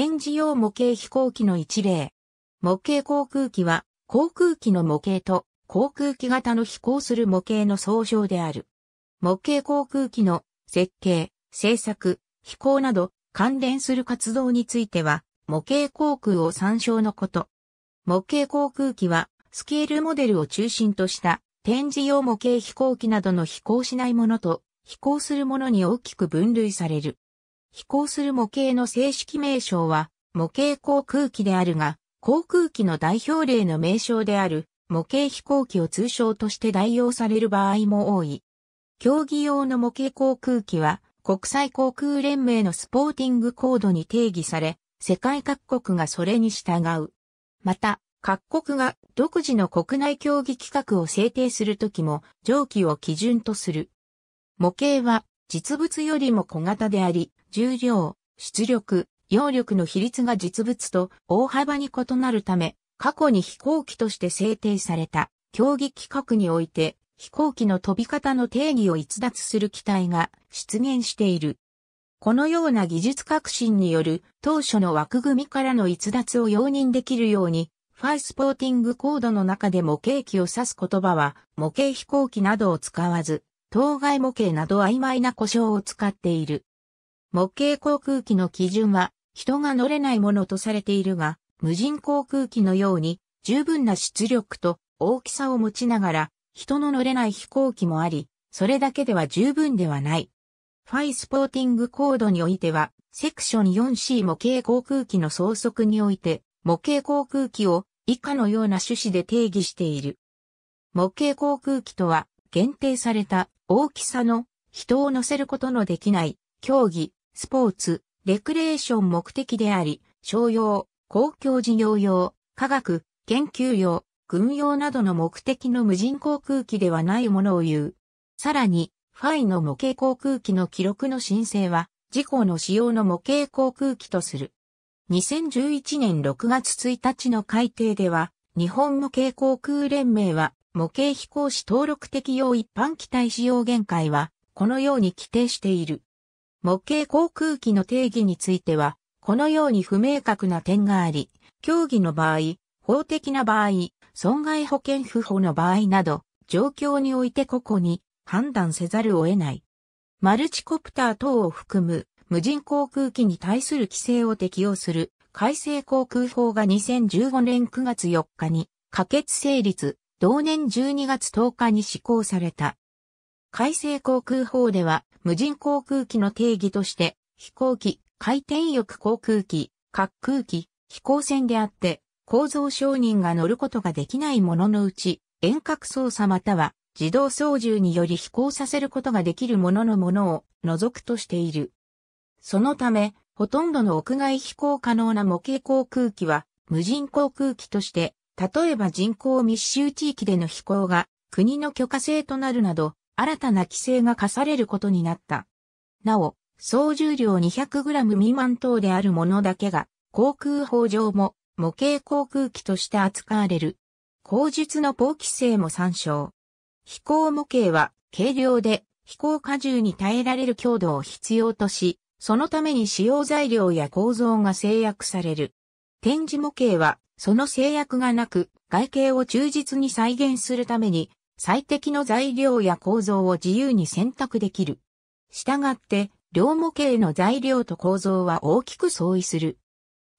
展示用模型飛行機の一例。模型航空機は、航空機の模型と航空機型の飛行する模型の総称である。模型航空機の設計、製作、飛行など関連する活動については、模型航空を参照のこと。模型航空機は、スケールモデルを中心とした展示用模型飛行機などの飛行しないものと飛行するものに大きく分類される。飛行する模型の正式名称は、模型航空機であるが、航空機の代表例の名称である模型飛行機を通称として代用される場合も多い。競技用の模型航空機は国際航空連盟のスポーティングコードに定義され、世界各国がそれに従う。また、各国が独自の国内競技規格を制定するときも上記を基準とする。模型は実物よりも小型であり、重量、出力、揚力の比率が実物と大幅に異なるため、過去に飛行機として制定された競技規格において飛行機の飛び方の定義を逸脱する機体が出現している。このような技術革新による当初の枠組みからの逸脱を容認できるように、ファイスポーティングコードの中で模型機を指す言葉は模型飛行機などを使わず、当該模型など曖昧な故障を使っている。模型航空機の基準は、人が乗れないものとされているが、無人航空機のように、十分な出力と大きさを持ちながら、人の乗れない飛行機もあり、それだけでは十分ではない。ファイスポーティングコードにおいては、セクション 4C 模型航空機の総則において、模型航空機を以下のような趣旨で定義している。模型航空機とは、限定された大きさの人を乗せることのできない競技、スポーツ、レクレーション目的であり、商用、公共事業用、科学、研究用、軍用などの目的の無人航空機ではないものを言う。さらに、ファイの模型航空機の記録の申請は、事故の使用の模型航空機とする。2011年6月1日の改定では、日本模型航空連盟は、模型飛行士登録適用一般機体使用限界は、このように規定している。模型航空機の定義については、このように不明確な点があり、競技の場合、法的な場合、損害保険不法の場合など、状況において個々に判断せざるを得ない。マルチコプター等を含む無人航空機に対する規制を適用する改正航空法が2015年9月4日に可決成立、同年12月10日に施行された。改正航空法では無人航空機の定義として、飛行機、回転翼航空機、滑空機、飛行船であって、構造承認が乗ることができないもののうち、遠隔操作または自動操縦により飛行させることができるもののものを除くとしている。そのため、ほとんどの屋外飛行可能な模型航空機は無人航空機として、例えば人口密集地域での飛行が国の許可制となるなど新たな規制が課されることになった。なお、総重量 200g 未満等であるものだけが、航空法上も模型航空機として扱われる。口述の法規制も参照。飛行模型は軽量で飛行荷重に耐えられる強度を必要とし、そのために使用材料や構造が制約される。展示模型はその制約がなく、外形を忠実に再現するために最適の材料や構造を自由に選択できる。したがって、両模型の材料と構造は大きく相違する。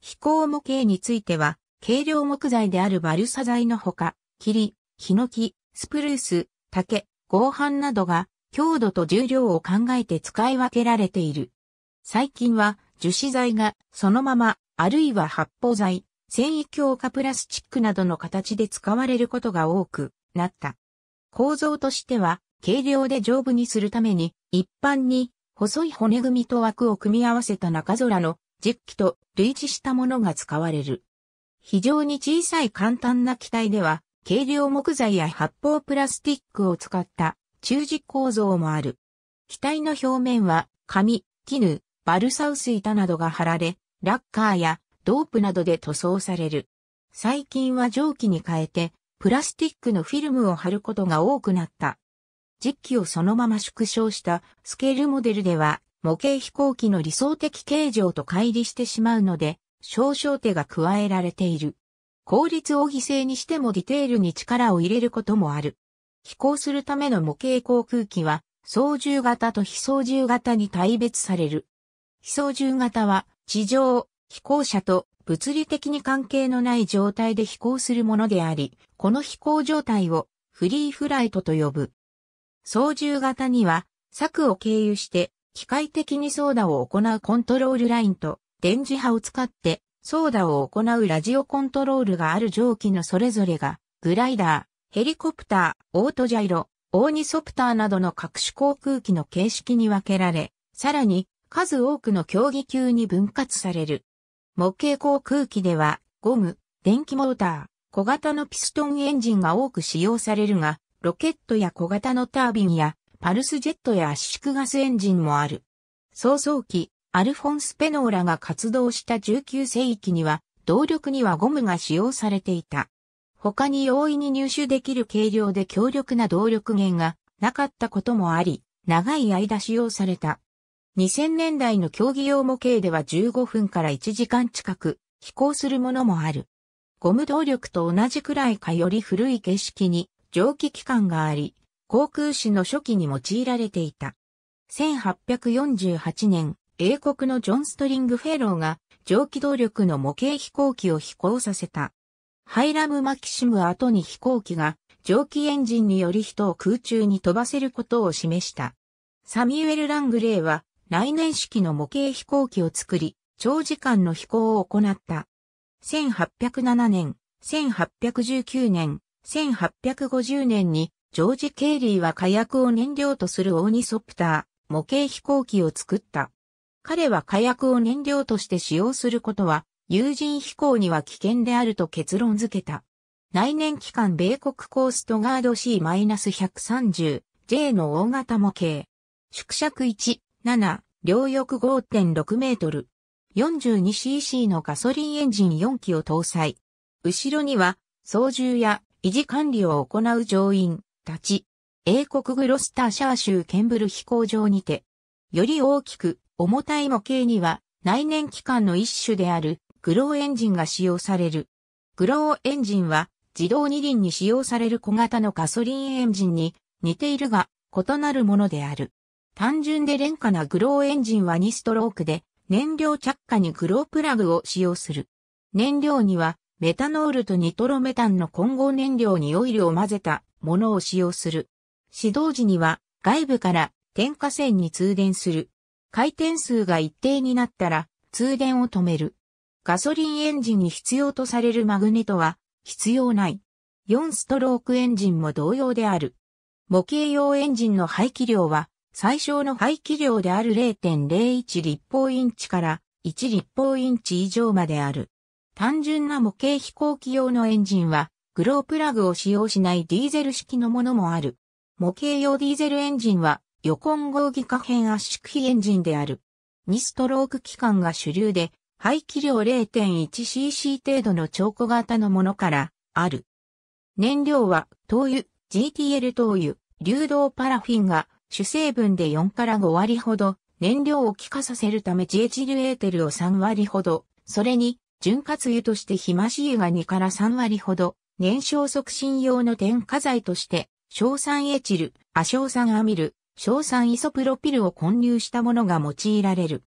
飛行模型については、軽量木材であるバルサ材のほか、霧、ヒノキ、スプルース、竹、合板などが強度と重量を考えて使い分けられている。最近は樹脂材がそのままあるいは発泡材、繊維強化プラスチックなどの形で使われることが多くなった。構造としては、軽量で丈夫にするために、一般に、細い骨組みと枠を組み合わせた中空の実機と類似したものが使われる。非常に小さい簡単な機体では、軽量木材や発泡プラスティックを使った中軸構造もある。機体の表面は、紙、絹、バルサウス板などが貼られ、ラッカーやドープなどで塗装される。最近は蒸気に変えてプラスティックのフィルムを貼ることが多くなった。実機をそのまま縮小したスケールモデルでは模型飛行機の理想的形状と乖離してしまうので少々手が加えられている。効率を犠牲にしてもディテールに力を入れることもある。飛行するための模型航空機は操縦型と非操縦型に大別される。非操縦型は地上、飛行車と物理的に関係のない状態で飛行するものであり、この飛行状態をフリーフライトと呼ぶ。操縦型には、柵を経由して機械的に操舵を行うコントロールラインと電磁波を使って操舵を行うラジオコントロールがある蒸気のそれぞれがグライダー、ヘリコプター、オートジャイロ、オーニソプターなどの各種航空機の形式に分けられ、さらに数多くの競技級に分割される。模型航空機では、ゴム、電気モーター、小型のピストンエンジンが多く使用されるが、ロケットや小型のタービンや、パルスジェットや圧縮ガスエンジンもある。創造期、アルフォンス・ペノーラが活動した19世紀には、動力にはゴムが使用されていた。他に容易に入手できる軽量で強力な動力源がなかったこともあり、長い間使用された。2000年代の競技用模型では15分から1時間近く飛行するものもある。ゴム動力と同じくらいかより古い景色に蒸気機関があり、航空士の初期に用いられていた。1848年、英国のジョン・ストリング・フェローが蒸気動力の模型飛行機を飛行させた。ハイラム・マキシム後に飛行機が蒸気エンジンにより人を空中に飛ばせることを示した。サミュエル・ラングレーは来年式の模型飛行機を作り、長時間の飛行を行った。1807年、1819年、1850年に、ジョージ・ケイリーは火薬を燃料とするオーニソプター、模型飛行機を作った。彼は火薬を燃料として使用することは、有人飛行には危険であると結論付けた。来年期間米国コーストガード C-130J の大型模型。縮尺1、7、両翼5.6メートル。42cc のガソリンエンジン4機を搭載。後ろには、操縦や維持管理を行う乗員たち。英国グロスターシャー州ケンブル飛行場にて、より大きく重たい模型には内燃機関の一種であるグローエンジンが使用される。グローエンジンは自動二輪に使用される小型のガソリンエンジンに似ているが異なるものである。単純で廉価なグローエンジンは2ストロークで、燃料着火にグロープラグを使用する。燃料には、メタノールとニトロメタンの混合燃料にオイルを混ぜたものを使用する。始動時には、外部から点火線に通電する。回転数が一定になったら、通電を止める。ガソリンエンジンに必要とされるマグネットは、必要ない。4ストロークエンジンも同様である。模型用エンジンの排気量は、最小の排気量である0.01立方インチから1立方インチ以上まである。単純な模型飛行機用のエンジンは、グロープラグを使用しないディーゼル式のものもある。模型用ディーゼルエンジンは、横合技可変圧縮比エンジンである。2ストローク機関が主流で、排気量 0.1cc 程度の超小型のものから、ある。燃料は、灯油、GTL 灯油、流動パラフィンが、主成分で4から5割ほど、燃料を気化させるためジエチルエーテルを3割ほど、それに、潤滑油としてヒマシ油が2から3割ほど、燃焼促進用の添加剤として、硝酸エチル、亜硝酸アミル、硝酸イソプロピルを混入したものが用いられる。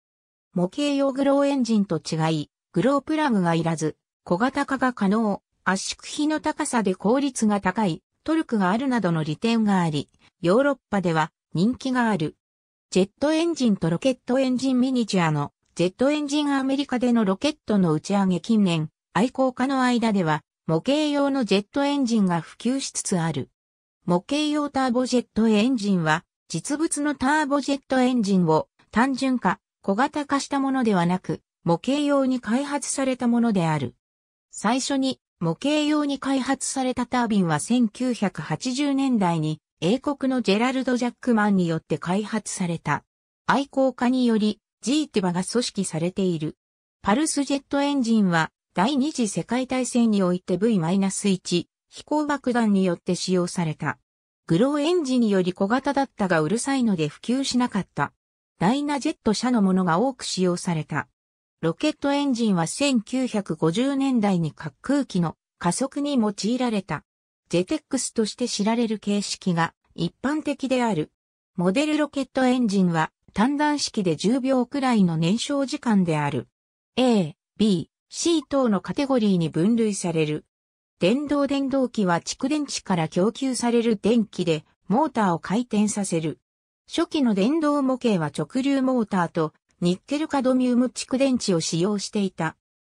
模型用グローエンジンと違い、グロープラグがいらず、小型化が可能、圧縮比の高さで効率が高い、トルクがあるなどの利点があり、ヨーロッパでは人気がある。ジェットエンジンとロケットエンジンミニチュアのジェットエンジンアメリカでのロケットの打ち上げ近年、愛好家の間では模型用のジェットエンジンが普及しつつある。模型用ターボジェットエンジンは実物のターボジェットエンジンを単純化、小型化したものではなく、模型用に開発されたものである。最初に模型用に開発されたタービンは1980年代に英国のジェラルド・ジャックマンによって開発された。愛好家により、ジーティバが組織されている。パルスジェットエンジンは、第二次世界大戦において V-1 飛行爆弾によって使用された。グローエンジンにより小型だったがうるさいので普及しなかった。ダイナジェット社のものが多く使用された。ロケットエンジンは1950年代に滑空機の加速に用いられた。ジェテックスとして知られる形式が一般的である。モデルロケットエンジンは単段式で10秒くらいの燃焼時間である。A、B、C 等のカテゴリーに分類される。電動電動機は蓄電池から供給される電気でモーターを回転させる。初期の電動模型は直流モーターとニッケルカドミウム蓄電池を使用していた。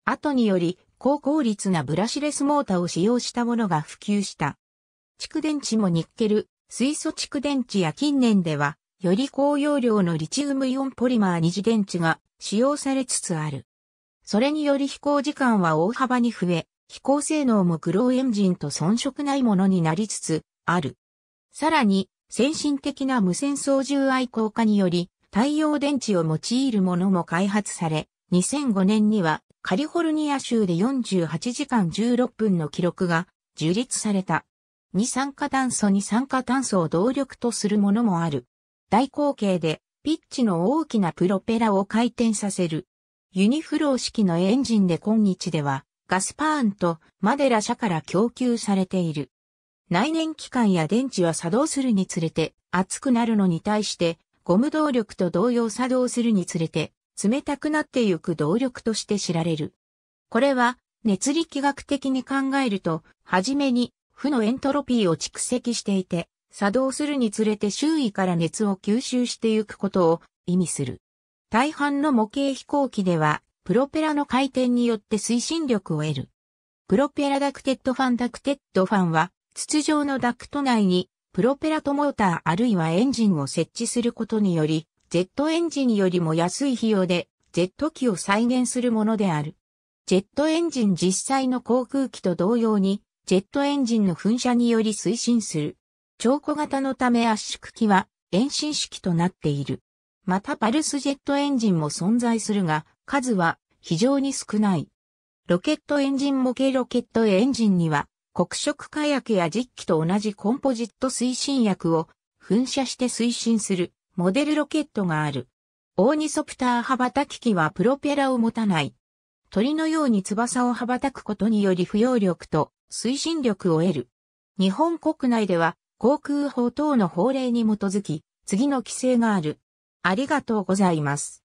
後により高効率なブラシレスモーターを使用したものが普及した。蓄電池もニッケル、水素蓄電池や近年では、より高容量のリチウムイオンポリマー二次電池が使用されつつある。それにより飛行時間は大幅に増え、飛行性能もグローエンジンと遜色ないものになりつつある。さらに、先進的な無線操縦愛好家により、太陽電池を用いるものも開発され、2005年にはカリフォルニア州で48時間16分の記録が樹立された。二酸化炭素二酸化炭素を動力とするものもある。大口径でピッチの大きなプロペラを回転させる。ユニフロー式のエンジンで今日ではガスパーンとマデラ社から供給されている。内燃機関や電池は作動するにつれて熱くなるのに対してゴム動力と同様作動するにつれて冷たくなってゆく動力として知られる。これは、熱力学的に考えると、はじめに、負のエントロピーを蓄積していて、作動するにつれて周囲から熱を吸収してゆくことを意味する。大半の模型飛行機では、プロペラの回転によって推進力を得る。プロペラダクテッドファンダクテッドファンは、筒状のダクト内に、プロペラとモーターあるいはエンジンを設置することにより、ジェットエンジンよりも安い費用で、ジェット機を再現するものである。ジェットエンジン実際の航空機と同様に、ジェットエンジンの噴射により推進する。超小型のため圧縮機は遠心式となっている。またパルスジェットエンジンも存在するが、数は非常に少ない。ロケットエンジン模型ロケットエンジンには、黒色火薬や実機と同じコンポジット推進薬を噴射して推進するモデルロケットがある。オーニソプター羽ばたき機はプロペラを持たない。鳥のように翼を羽ばたくことにより不要力と推進力を得る。日本国内では航空法等の法令に基づき、次の規制がある。ありがとうございます。